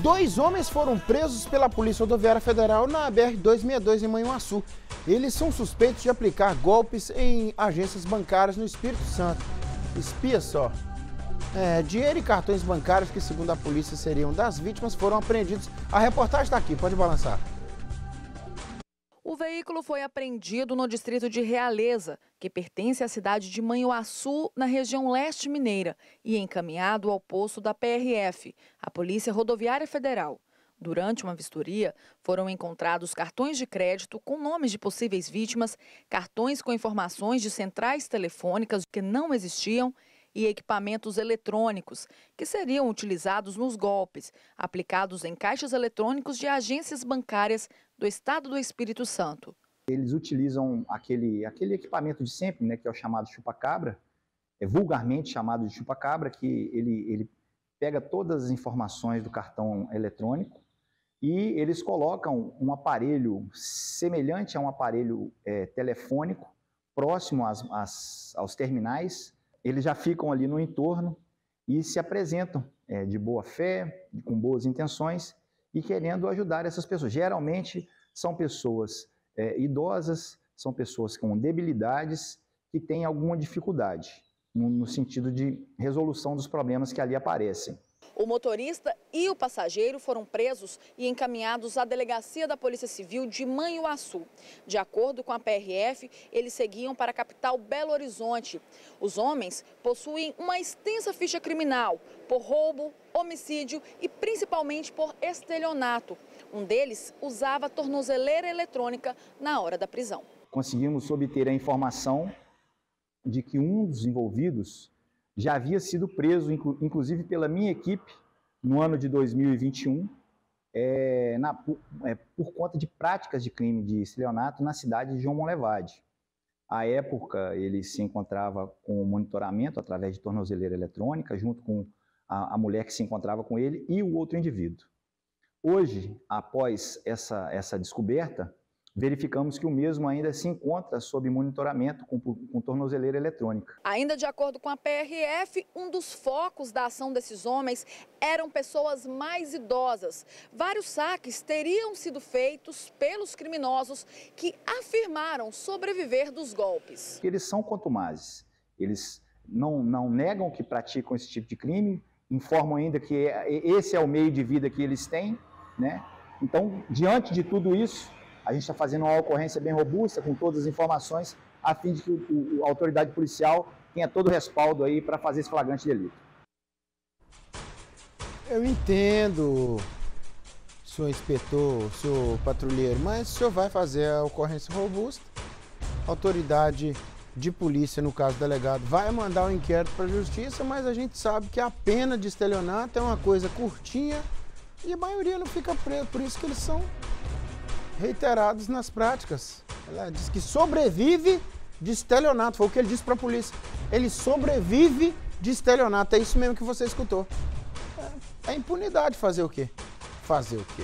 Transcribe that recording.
Dois homens foram presos pela Polícia Rodoviária Federal na BR-262 em Manhuaçu. Eles são suspeitos de aplicar golpes em agências bancárias no Espírito Santo. Espia só. É, dinheiro e cartões bancários que, segundo a polícia, seriam das vítimas foram apreendidos. A reportagem está aqui, pode balançar. O veículo foi apreendido no distrito de Realeza, que pertence à cidade de Manhuaçu, na região leste mineira, e encaminhado ao posto da PRF, a Polícia Rodoviária Federal. Durante uma vistoria, foram encontrados cartões de crédito com nomes de possíveis vítimas, cartões com informações de centrais telefônicas que não existiam e equipamentos eletrônicos, que seriam utilizados nos golpes, aplicados em caixas eletrônicos de agências bancárias do Estado do Espírito Santo. Eles utilizam aquele, aquele equipamento de sempre, né, que é o chamado chupa-cabra, é vulgarmente chamado de chupa-cabra, que ele, ele pega todas as informações do cartão eletrônico e eles colocam um aparelho semelhante a um aparelho é, telefônico próximo às, às, aos terminais eles já ficam ali no entorno e se apresentam é, de boa fé, com boas intenções e querendo ajudar essas pessoas. Geralmente são pessoas é, idosas, são pessoas com debilidades que têm alguma dificuldade no, no sentido de resolução dos problemas que ali aparecem. O motorista e o passageiro foram presos e encaminhados à delegacia da Polícia Civil de Manhuaçu. De acordo com a PRF, eles seguiam para a capital Belo Horizonte. Os homens possuem uma extensa ficha criminal por roubo, homicídio e principalmente por estelionato. Um deles usava tornozeleira eletrônica na hora da prisão. Conseguimos obter a informação de que um dos envolvidos já havia sido preso, inclusive pela minha equipe, no ano de 2021, é, na, é, por conta de práticas de crime de estelionato na cidade de João Monlevade. À época, ele se encontrava com monitoramento através de tornozeleira eletrônica, junto com a, a mulher que se encontrava com ele e o outro indivíduo. Hoje, após essa, essa descoberta, verificamos que o mesmo ainda se encontra sob monitoramento com, com tornozeleira eletrônica. Ainda de acordo com a PRF, um dos focos da ação desses homens eram pessoas mais idosas. Vários saques teriam sido feitos pelos criminosos que afirmaram sobreviver dos golpes. Eles são contumazes. Eles não, não negam que praticam esse tipo de crime, informam ainda que é, esse é o meio de vida que eles têm, né? Então, diante de tudo isso, a gente está fazendo uma ocorrência bem robusta, com todas as informações, a fim de que o, o, a autoridade policial tenha todo o respaldo aí para fazer esse flagrante de delito. Eu entendo, senhor inspetor, senhor patrulheiro, mas o senhor vai fazer a ocorrência robusta, a autoridade de polícia, no caso delegado, vai mandar o um inquérito para a justiça, mas a gente sabe que a pena de estelionato é uma coisa curtinha e a maioria não fica presa, por isso que eles são reiterados nas práticas. Ela diz que sobrevive de estelionato, foi o que ele disse para a polícia. Ele sobrevive de estelionato, é isso mesmo que você escutou. É, é impunidade fazer o quê? Fazer o quê?